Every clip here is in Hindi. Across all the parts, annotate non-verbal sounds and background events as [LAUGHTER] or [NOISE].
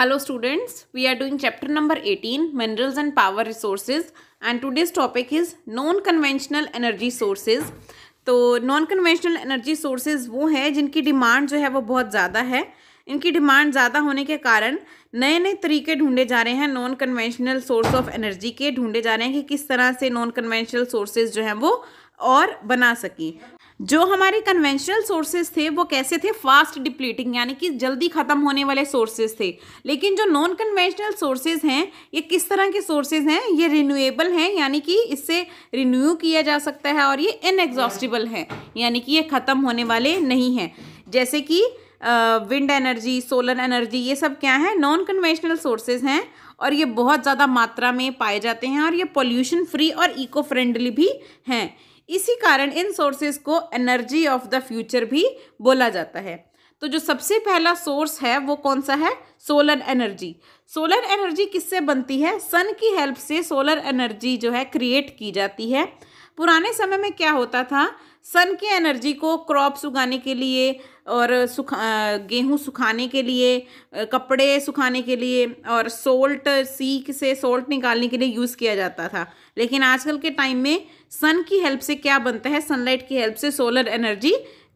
Hello students, we are doing chapter number 18 Minerals and Power Resources and today's topic is non conventional energy sources तो नॉन कन्वेंशनल एनर्जी सोर्सेज वो हैं जिनकी डिमांड जो है वो बहुत ज़्यादा है इनकी डिमांड ज़्यादा होने के कारण नए नए तरीके ढूंढे जा रहे हैं non conventional source of energy के ढूंढे जा रहे हैं कि किस तरह से नॉन कन्वेंशनल सोर्सेज जो हैं वो और बना सकें जो हमारे कन्वेंशनल सोर्सेज थे वो कैसे थे फास्ट डिप्लीटिंग यानी कि जल्दी ख़त्म होने वाले सोर्सेज थे लेकिन जो नॉन कन्वेंशनल सोर्सेज हैं ये किस तरह के सोर्सेज हैं ये रिन्यूएबल हैं यानी कि इससे रिन्यू किया जा सकता है और ये इनएग्जॉस्टिबल है यानी कि ये ख़त्म होने वाले नहीं हैं जैसे कि विंड एनर्जी सोलर एनर्जी ये सब क्या है नॉन कन्वेंशनल सोर्सेज हैं और ये बहुत ज़्यादा मात्रा में पाए जाते हैं और ये पोल्यूशन फ्री और इको फ्रेंडली भी हैं इसी कारण इन सोर्सेज को एनर्जी ऑफ द फ्यूचर भी बोला जाता है तो जो सबसे पहला सोर्स है वो कौन सा है सोलर एनर्जी सोलर एनर्जी किससे बनती है सन की हेल्प से सोलर एनर्जी जो है क्रिएट की जाती है पुराने समय में क्या होता था सन की एनर्जी को क्रॉप्स उगाने के लिए और सुखा गेहूँ सुखाने के लिए कपड़े सुखाने के लिए और सोल्ट सीख से सोल्ट निकालने के लिए यूज़ किया जाता था लेकिन आजकल के टाइम में सन की हेल्प से क्या बनता है सनलाइट की हेल्प से सोलर एनर्जी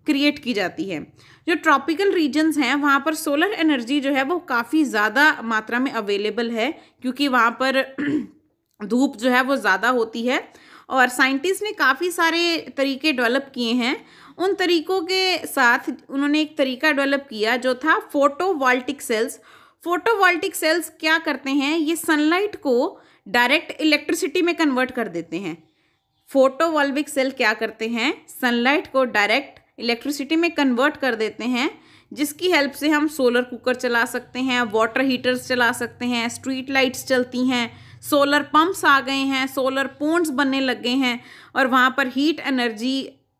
क्रिएट की जाती है जो ट्रॉपिकल रीजन्स हैं वहाँ पर सोलर एनर्जी जो है वो काफ़ी ज़्यादा मात्रा में अवेलेबल है क्योंकि वहाँ पर [CLEARS THROAT] धूप जो है वो ज़्यादा होती है और साइंटिस्ट ने काफ़ी सारे तरीके डेवलप किए हैं उन तरीकों के साथ उन्होंने एक तरीका डेवलप किया जो था फोटोवॉल्टिक सेल्स फोटोवॉल्टिक सेल्स क्या करते हैं ये सनलाइट को डायरेक्ट इलेक्ट्रिसिटी में कन्वर्ट कर देते हैं फोटोवॉल्विक सेल क्या करते हैं सनलाइट को डायरेक्ट इलेक्ट्रिसिटी में कन्वर्ट कर देते हैं जिसकी हेल्प से हम सोलर कुकर चला सकते हैं वाटर हीटर्स चला सकते हैं स्ट्रीट लाइट्स चलती हैं सोलर पंप्स आ गए हैं सोलर पोन्ट्स बनने लग गए हैं और वहाँ पर हीट एनर्जी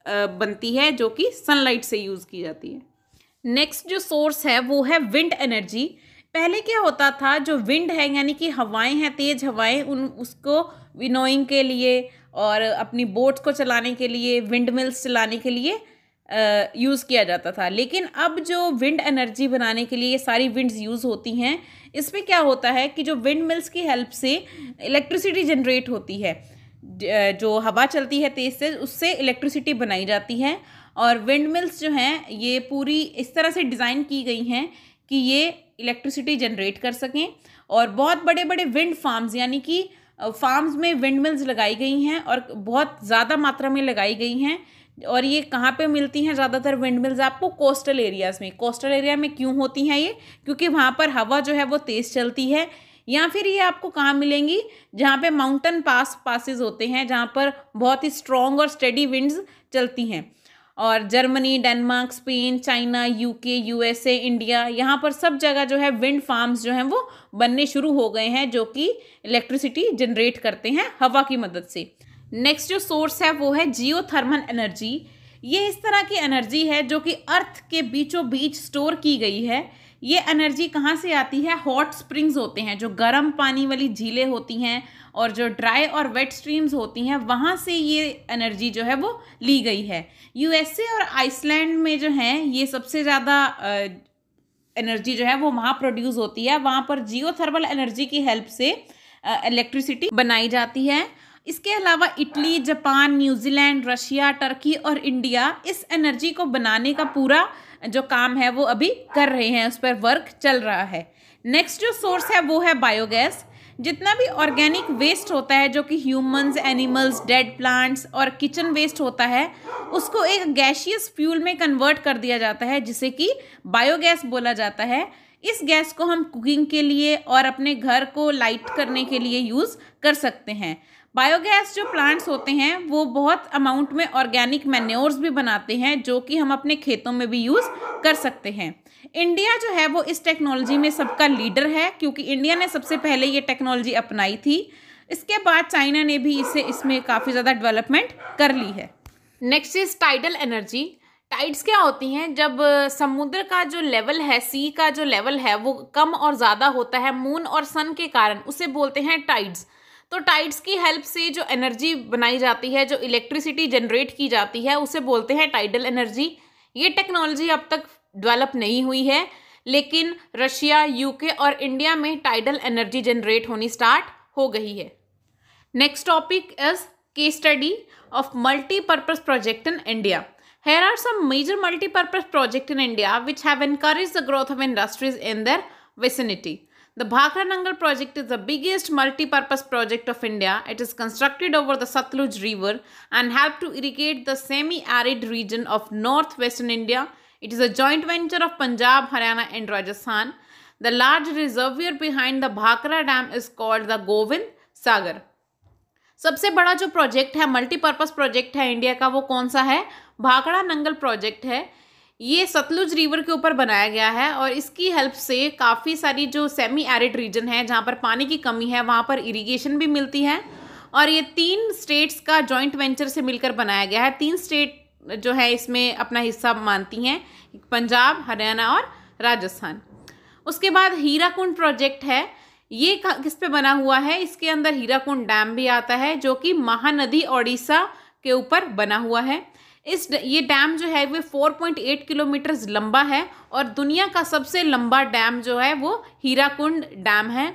बनती है जो कि सनलाइट से यूज़ की जाती है नेक्स्ट जो सोर्स है वो है विंड एनर्जी पहले क्या होता था जो विंड है यानी कि हवाएं हैं तेज़ हवाएं उन उसको विनोइंग के लिए और अपनी बोट्स को चलाने के लिए विंड मिल्स चलाने के लिए यूज़ किया जाता था लेकिन अब जो विंड एनर्जी बनाने के लिए ये सारी विंड्स यूज़ होती हैं इसमें क्या होता है कि जो विंड मिल्स की हेल्प से इलेक्ट्रिसिटी जनरेट होती है जो हवा चलती है तेज़ से उससे इलेक्ट्रिसिटी बनाई जाती है और विंड मिल्स जो हैं ये पूरी इस तरह से डिज़ाइन की गई हैं कि ये इलेक्ट्रिसिटी जनरेट कर सकें और बहुत बड़े बड़े विंड फार्म्स यानी कि फार्म्स में विंड मिल्स लगाई गई हैं और बहुत ज़्यादा मात्रा में लगाई गई हैं और ये कहाँ पे मिलती हैं ज़्यादातर विंड मिल्स आपको कोस्टल एरियाज़ में कोस्टल एरिया में क्यों होती हैं ये क्योंकि वहाँ पर हवा जो है वो तेज़ चलती है या फिर ये आपको कहाँ मिलेंगी जहाँ पे माउंटेन पास पासिस होते हैं जहाँ पर बहुत ही स्ट्रॉन्ग और स्टेडी विंड्स चलती हैं और Germany Denmark Spain China UK USA India यहाँ पर सब जगह जो है विंड फार्म्स जो हैं वो बनने शुरू हो गए हैं जो कि इलेक्ट्रिसिटी जनरेट करते हैं हवा की मदद से नेक्स्ट जो सोर्स है वो है जियो थर्मल एनर्जी ये इस तरह की एनर्जी है जो कि अर्थ के बीचों बीच स्टोर की गई है ये एनर्जी कहाँ से आती है हॉट स्प्रिंग्स होते हैं जो गर्म पानी वाली झीलें होती हैं और जो ड्राई और वेट स्ट्रीम्स होती हैं वहाँ से ये एनर्जी जो है वो ली गई है यूएसए और आइसलैंड में जो हैं ये सबसे ज़्यादा एनर्जी जो है वो वहाँ प्रोड्यूस होती है वहाँ पर जियो थर्मल एनर्जी की हेल्प से इलेक्ट्रिसिटी बनाई जाती है इसके अलावा Italy Japan New Zealand Russia Turkey और इंडिया इस एनर्जी को बनाने का पूरा जो काम है वो अभी कर रहे हैं उस पर वर्क चल रहा है नेक्स्ट जो सोर्स है वो है बायोगैस जितना भी ऑर्गेनिक वेस्ट होता है जो कि ह्यूमंस एनिमल्स डेड प्लांट्स और किचन वेस्ट होता है उसको एक गैशियस फ्यूल में कन्वर्ट कर दिया जाता है जिसे कि बायोगैस बोला जाता है इस गैस को हम कुकिंग के लिए और अपने घर को लाइट करने के लिए यूज़ कर सकते हैं बायोगैस जो प्लांट्स होते हैं वो बहुत अमाउंट में ऑर्गेनिक मैन्योर्स भी बनाते हैं जो कि हम अपने खेतों में भी यूज़ कर सकते हैं इंडिया जो है वो इस टेक्नोलॉजी में सबका लीडर है क्योंकि इंडिया ने सबसे पहले ये टेक्नोलॉजी अपनाई थी इसके बाद चाइना ने भी इसे इसमें काफ़ी ज़्यादा डेवलपमेंट कर ली है next is tidal energy tides क्या होती हैं जब समुद्र का जो लेवल है सी का जो लेवल है वो कम और ज़्यादा होता है मून और सन के कारण उसे बोलते हैं टाइड्स तो टाइड्स की हेल्प से जो एनर्जी बनाई जाती है जो इलेक्ट्रिसिटी जनरेट की जाती है उसे बोलते हैं टाइडल एनर्जी ये टेक्नोलॉजी अब तक डेवलप नहीं हुई है लेकिन रशिया यूके और इंडिया में टाइडल एनर्जी जनरेट होनी स्टार्ट हो गई है नेक्स्ट टॉपिक इज के study of multipurpose project in India here are some major multipurpose project in India which have encourage the growth of industries in their their The Bhakra Nangal project is the biggest multi-purpose project of India. It is constructed over the Satluj river and helped to irrigate the semi-arid region of northwestern India. It is a joint venture of Punjab, Haryana and Rajasthan. The large reservoir behind the Bhakra dam is called the Govind Sagar. सबसे बड़ा जो प्रोजेक्ट है मल्टीपर्पज़ प्रोजेक्ट है इंडिया का वो कौन सा है भाखड़ा नंगल प्रोजेक्ट है ये सतलुज रिवर के ऊपर बनाया गया है और इसकी हेल्प से काफ़ी सारी जो सेमी एरिड रीजन है जहाँ पर पानी की कमी है वहाँ पर इरिगेशन भी मिलती है और ये तीन स्टेट्स का जॉइंट वेंचर से मिलकर बनाया गया है तीन स्टेट जो है इसमें अपना हिस्सा मानती हैं पंजाब हरियाणा और राजस्थान उसके बाद हीराकुंड प्रोजेक्ट है ये किस पे बना हुआ है इसके अंदर हीराकुंड डैम भी आता है जो कि महानदी ओडिशा के ऊपर बना हुआ है इस ये डैम जो है वे 4.8 किलोमीटर लंबा है और दुनिया का सबसे लंबा डैम जो है वो हीराकुंड डैम है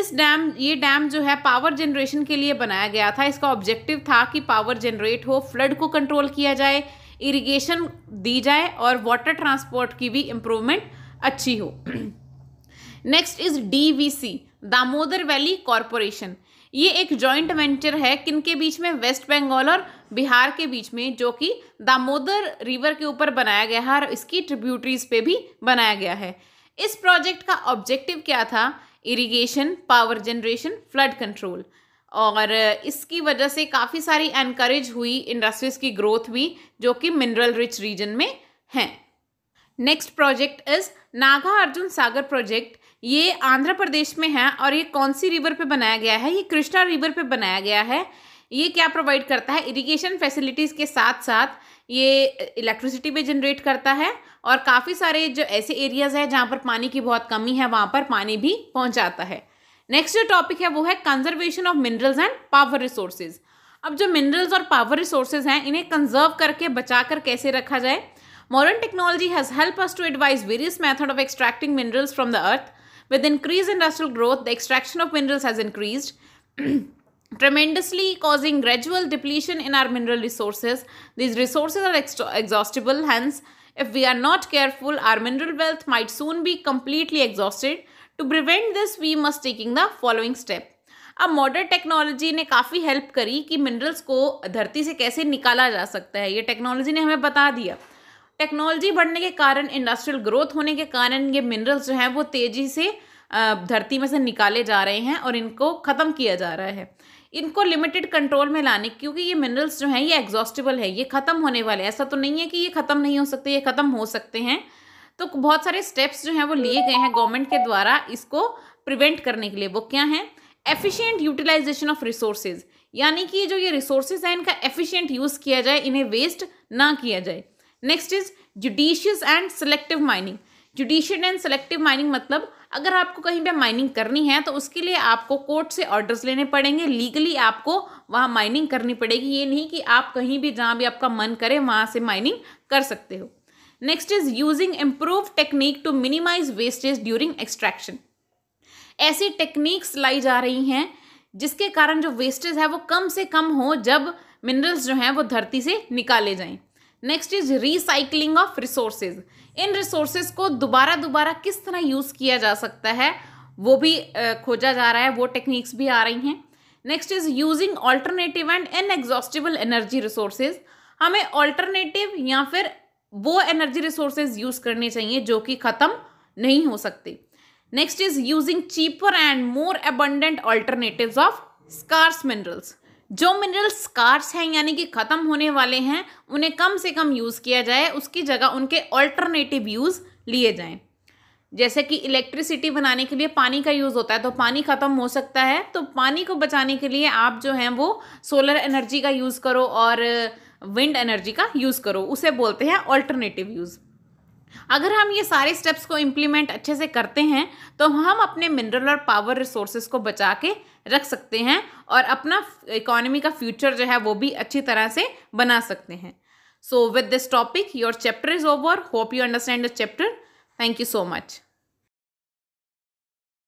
इस डैम ये डैम जो है पावर जनरेशन के लिए बनाया गया था इसका ऑब्जेक्टिव था कि पावर जनरेट हो फ्लड को कंट्रोल किया जाए इरिगेशन दी जाए और वाटर ट्रांसपोर्ट की भी इम्प्रूवमेंट अच्छी हो next is the Damodar valley corporation ये एक जॉइंट वेंचर है किनके बीच में वेस्ट बंगाल और बिहार के बीच में जो कि दामोदर रिवर के ऊपर बनाया गया है और इसकी ट्रिब्यूटरीज पे भी बनाया गया है इस प्रोजेक्ट का ऑब्जेक्टिव क्या था irrigation power generation flood control और इसकी वजह से काफ़ी सारी एनकरेज हुई इंडस्ट्रीज़ की ग्रोथ भी जो कि मिनरल रिच रीजन में हैं next project is Nagarjuna Sagar project ये आंध्र प्रदेश में है और ये कौन सी रिवर पे बनाया गया है ये कृष्णा रिवर पे बनाया गया है ये क्या प्रोवाइड करता है इरिगेशन फैसिलिटीज़ के साथ साथ ये इलेक्ट्रिसिटी भी जनरेट करता है और काफ़ी सारे जो ऐसे एरियाज़ हैं जहाँ पर पानी की बहुत कमी है वहाँ पर पानी भी पहुँचाता है नेक्स्ट जो टॉपिक है वो है conservation of minerals and power resources अब जो मिनरल्स और पावर रिसोर्सेज हैं इन्हें कंजर्व करके बचा कर कैसे रखा जाए modern technology has help us to advise various method of extracting minerals from the earth With increased industrial growth, the extraction of minerals has increased. tremendously causing gradual depletion in our mineral resources these resources are ex exhaustible hence if we are not careful our mineral wealth might soon be completely exhausted to prevent this we must taking the following step अब मॉडर्न टेक्नोलॉजी ने काफ़ी हेल्प करी कि मिनरल्स को धरती से कैसे निकाला जा सकता है ये टेक्नोलॉजी ने हमें बता दिया टेक्नोलॉजी बढ़ने के कारण इंडस्ट्रियल ग्रोथ होने के कारण ये मिनरल्स जो हैं वो तेज़ी से धरती में से निकाले जा रहे हैं और इनको ख़त्म किया जा रहा है इनको लिमिटेड कंट्रोल में लाने क्योंकि ये मिनरल्स जो हैं ये एग्जॉस्टिबल है ये ख़त्म होने वाले ऐसा तो नहीं है कि ये ख़त्म नहीं हो सकते ये ख़त्म हो सकते हैं तो बहुत सारे स्टेप्स जो हैं वो लिए गए हैं गवर्नमेंट के द्वारा इसको प्रिवेंट करने के लिए वो क्या हैं एफिशिएंट यूटिलाइजेशन ऑफ रिसोर्सेज यानी कि जो ये रिसोर्सेज हैं इनका एफिशिएंट यूज़ किया जाए इन्हें वेस्ट ना किया जाए next is judicious and selective mining judicial and selective mining मतलब अगर आपको कहीं पे माइनिंग करनी है तो उसके लिए आपको कोर्ट से ऑर्डर्स लेने पड़ेंगे लीगली आपको वहाँ माइनिंग करनी पड़ेगी ये नहीं कि आप कहीं भी जहाँ भी आपका मन करे वहाँ से माइनिंग कर सकते हो next is using improve technique to minimise wastage during extraction ऐसी टेक्निक्स लाई जा रही हैं जिसके कारण जो वेस्टेज है वो कम से कम हो जब मिनरल्स जो हैं वो धरती से निकाले जाएं next is recycling of resources इन रिसोर्सेज को दोबारा दोबारा किस तरह यूज़ किया जा सकता है वो भी खोजा जा रहा है वो टेक्निक्स भी आ रही हैं next is using alternative and inexhaustible energy resources हमें ऑल्टरनेटिव या फिर वो एनर्जी रिसोर्सेज यूज़ करने चाहिए जो कि ख़त्म नहीं हो सकते next is using cheaper and more abundant alternative of scarce minerals जो मिनरल स्कार्स हैं यानी कि ख़त्म होने वाले हैं उन्हें कम से कम यूज़ किया जाए उसकी जगह उनके ऑल्टरनेटिव यूज़ लिए जाएं जैसे कि इलेक्ट्रिसिटी बनाने के लिए पानी का यूज़ होता है तो पानी ख़त्म हो सकता है तो पानी को बचाने के लिए आप जो हैं वो सोलर एनर्जी का यूज़ करो और विंड एनर्जी का यूज़ करो उसे बोलते हैं ऑल्टरनेटिव यूज़ अगर हम ये सारे स्टेप्स को इम्प्लीमेंट अच्छे से करते हैं तो हम अपने मिनरल और पावर रिसोर्सेज को बचा के रख सकते हैं और अपना इकोनॉमी का फ्यूचर जो है वो भी अच्छी तरह से बना सकते हैं so with this topic your chapter is over hope you understand the chapter thank you so much